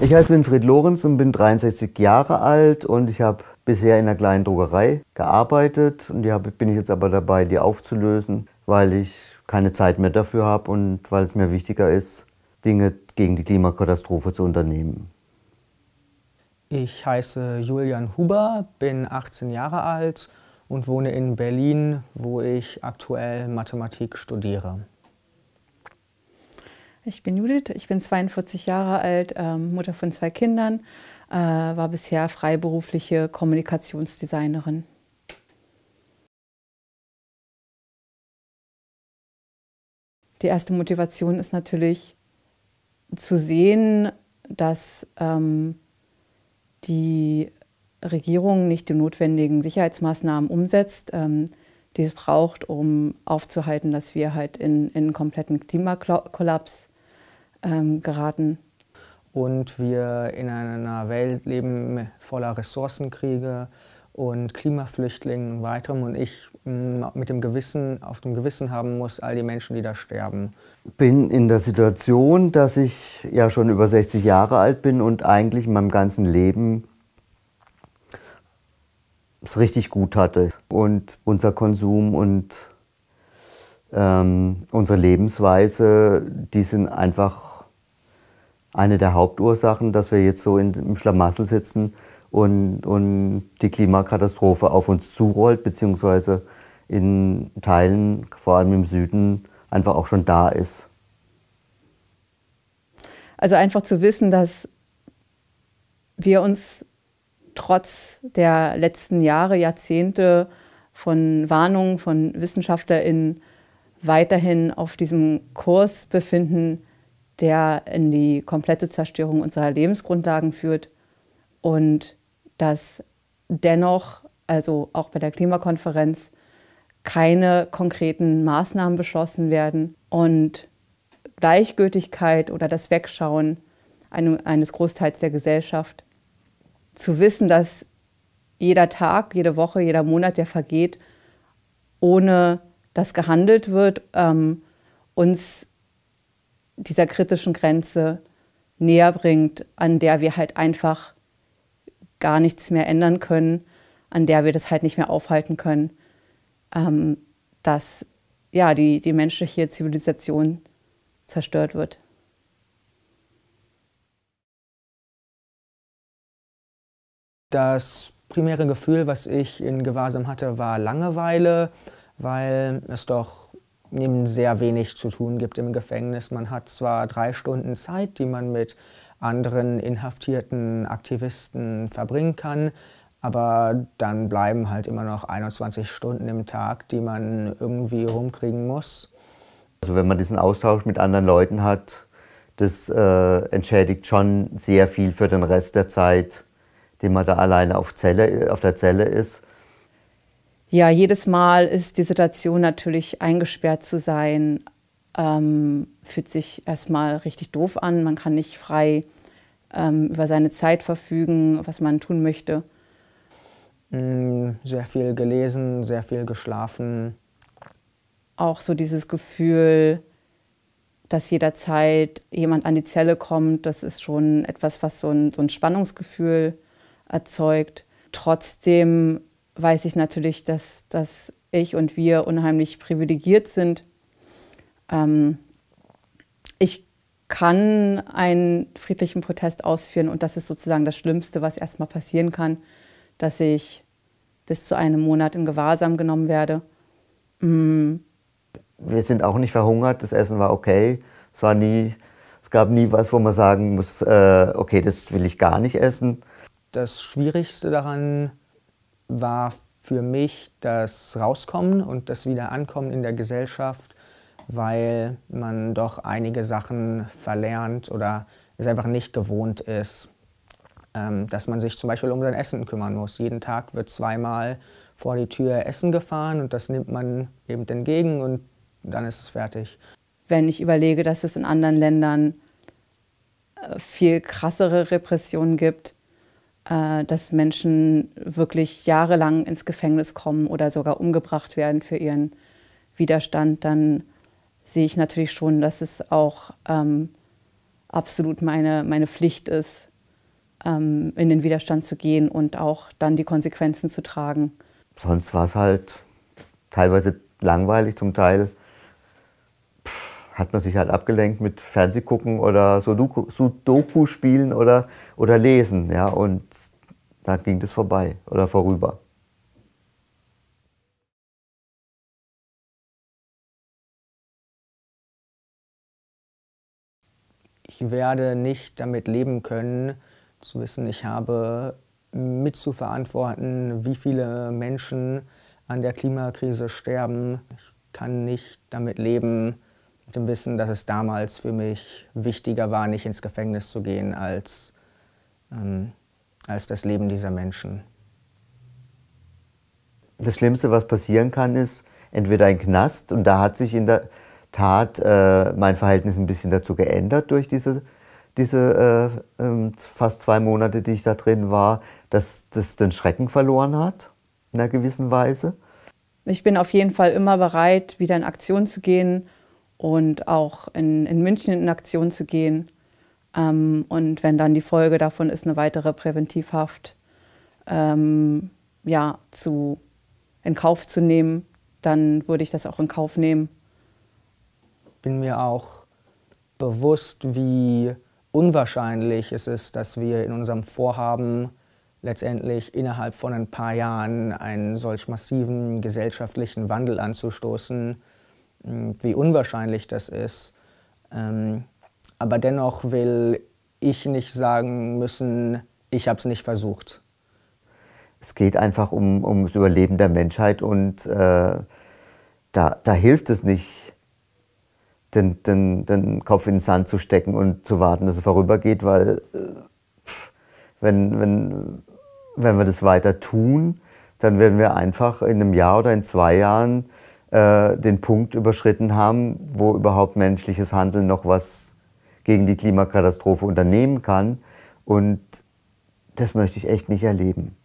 Ich heiße Winfried Lorenz und bin 63 Jahre alt und ich habe bisher in einer kleinen Druckerei gearbeitet und die hab, bin ich jetzt aber dabei, die aufzulösen, weil ich keine Zeit mehr dafür habe und weil es mir wichtiger ist, Dinge gegen die Klimakatastrophe zu unternehmen. Ich heiße Julian Huber, bin 18 Jahre alt und wohne in Berlin, wo ich aktuell Mathematik studiere. Ich bin Judith, ich bin 42 Jahre alt, ähm, Mutter von zwei Kindern, äh, war bisher freiberufliche Kommunikationsdesignerin. Die erste Motivation ist natürlich zu sehen, dass ähm, die Regierung nicht die notwendigen Sicherheitsmaßnahmen umsetzt, ähm, die es braucht, um aufzuhalten, dass wir halt in, in kompletten Klimakollaps ähm, geraten. Und wir in einer Welt leben voller Ressourcenkriege und Klimaflüchtlingen und weiterem und ich mm, mit dem Gewissen, auf dem Gewissen haben muss, all die Menschen, die da sterben. Ich Bin in der Situation, dass ich ja schon über 60 Jahre alt bin und eigentlich in meinem ganzen Leben es richtig gut hatte. Und unser Konsum und ähm, unsere Lebensweise, die sind einfach eine der Hauptursachen, dass wir jetzt so in, im Schlamassel sitzen und, und die Klimakatastrophe auf uns zurollt, beziehungsweise in Teilen, vor allem im Süden, einfach auch schon da ist. Also einfach zu wissen, dass wir uns trotz der letzten Jahre, Jahrzehnte von Warnungen von WissenschaftlerInnen weiterhin auf diesem Kurs befinden, der in die komplette Zerstörung unserer Lebensgrundlagen führt und dass dennoch, also auch bei der Klimakonferenz, keine konkreten Maßnahmen beschlossen werden und Gleichgültigkeit oder das Wegschauen eines Großteils der Gesellschaft. Zu wissen, dass jeder Tag, jede Woche, jeder Monat, der vergeht, ohne dass gehandelt wird, ähm, uns dieser kritischen Grenze näher bringt, an der wir halt einfach gar nichts mehr ändern können, an der wir das halt nicht mehr aufhalten können, ähm, dass ja, die, die menschliche Zivilisation zerstört wird. Das primäre Gefühl, was ich in Gewahrsam hatte, war Langeweile, weil es doch eben sehr wenig zu tun gibt im Gefängnis. Man hat zwar drei Stunden Zeit, die man mit anderen inhaftierten Aktivisten verbringen kann, aber dann bleiben halt immer noch 21 Stunden im Tag, die man irgendwie rumkriegen muss. Also wenn man diesen Austausch mit anderen Leuten hat, das äh, entschädigt schon sehr viel für den Rest der Zeit, den man da alleine auf, Zelle, auf der Zelle ist ja, jedes Mal ist die Situation natürlich eingesperrt zu sein, ähm, fühlt sich erstmal richtig doof an. Man kann nicht frei ähm, über seine Zeit verfügen, was man tun möchte. Mm, sehr viel gelesen, sehr viel geschlafen. Auch so dieses Gefühl, dass jederzeit jemand an die Zelle kommt, das ist schon etwas, was so ein, so ein Spannungsgefühl erzeugt. Trotzdem weiß ich natürlich, dass, dass ich und wir unheimlich privilegiert sind. Ähm, ich kann einen friedlichen Protest ausführen und das ist sozusagen das Schlimmste, was erstmal passieren kann, dass ich bis zu einem Monat in Gewahrsam genommen werde. Mm. Wir sind auch nicht verhungert, das Essen war okay. Es, war nie, es gab nie was, wo man sagen muss, äh, okay, das will ich gar nicht essen. Das Schwierigste daran war für mich das Rauskommen und das Wiederankommen in der Gesellschaft, weil man doch einige Sachen verlernt oder es einfach nicht gewohnt ist, ähm, dass man sich zum Beispiel um sein Essen kümmern muss. Jeden Tag wird zweimal vor die Tür Essen gefahren und das nimmt man eben entgegen und dann ist es fertig. Wenn ich überlege, dass es in anderen Ländern äh, viel krassere Repressionen gibt, äh, dass Menschen wirklich jahrelang ins Gefängnis kommen oder sogar umgebracht werden für ihren Widerstand, dann sehe ich natürlich schon, dass es auch ähm, absolut meine, meine Pflicht ist, ähm, in den Widerstand zu gehen und auch dann die Konsequenzen zu tragen. Sonst war es halt teilweise langweilig, zum Teil hat man sich halt abgelenkt mit Fernsehgucken oder Sudoku, spielen oder, oder lesen. Ja? Und dann ging das vorbei oder vorüber. Ich werde nicht damit leben können, zu wissen, ich habe mitzuverantworten, wie viele Menschen an der Klimakrise sterben. Ich kann nicht damit leben, mit dem Wissen, dass es damals für mich wichtiger war, nicht ins Gefängnis zu gehen, als, ähm, als das Leben dieser Menschen. Das Schlimmste, was passieren kann, ist entweder ein Knast, und da hat sich in der Tat äh, mein Verhältnis ein bisschen dazu geändert durch diese diese äh, ähm, fast zwei Monate, die ich da drin war, dass das den Schrecken verloren hat, in einer gewissen Weise. Ich bin auf jeden Fall immer bereit, wieder in Aktion zu gehen und auch in, in München in Aktion zu gehen. Ähm, und wenn dann die Folge davon ist, eine weitere Präventivhaft ähm, ja, zu, in Kauf zu nehmen, dann würde ich das auch in Kauf nehmen. Bin mir auch bewusst, wie unwahrscheinlich es ist, dass wir in unserem Vorhaben letztendlich innerhalb von ein paar Jahren einen solch massiven gesellschaftlichen Wandel anzustoßen, hm, wie unwahrscheinlich das ist. Ähm, aber dennoch will ich nicht sagen müssen, ich habe es nicht versucht. Es geht einfach um, um das Überleben der Menschheit und äh, da, da hilft es nicht, den, den, den Kopf in den Sand zu stecken und zu warten, dass es vorübergeht, weil äh, pff, wenn, wenn, wenn wir das weiter tun, dann werden wir einfach in einem Jahr oder in zwei Jahren äh, den Punkt überschritten haben, wo überhaupt menschliches Handeln noch was gegen die Klimakatastrophe unternehmen kann. Und das möchte ich echt nicht erleben.